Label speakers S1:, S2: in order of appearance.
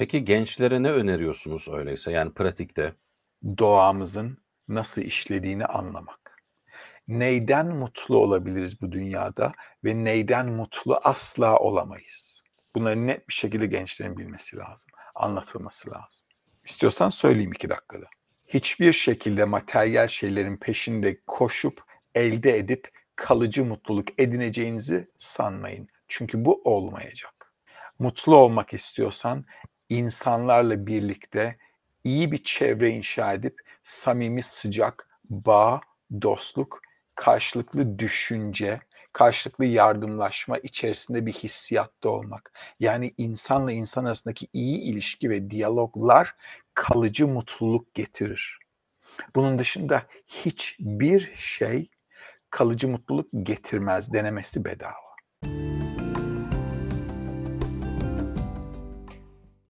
S1: Peki gençlere ne öneriyorsunuz öyleyse yani
S2: pratikte? Doğamızın nasıl işlediğini anlamak. Neyden mutlu olabiliriz bu dünyada ve neyden mutlu asla olamayız. Bunları net bir şekilde gençlerin bilmesi lazım, anlatılması lazım. İstiyorsan söyleyeyim iki dakikada. Hiçbir şekilde materyal şeylerin peşinde koşup, elde edip kalıcı mutluluk edineceğinizi sanmayın. Çünkü bu olmayacak. Mutlu olmak istiyorsan insanlarla birlikte iyi bir çevre inşa edip samimi sıcak bağ, dostluk, karşılıklı düşünce, karşılıklı yardımlaşma içerisinde bir hissiyatta olmak. Yani insanla insan arasındaki iyi ilişki ve diyaloglar kalıcı mutluluk getirir. Bunun dışında hiçbir şey kalıcı mutluluk getirmez. Denemesi bedava.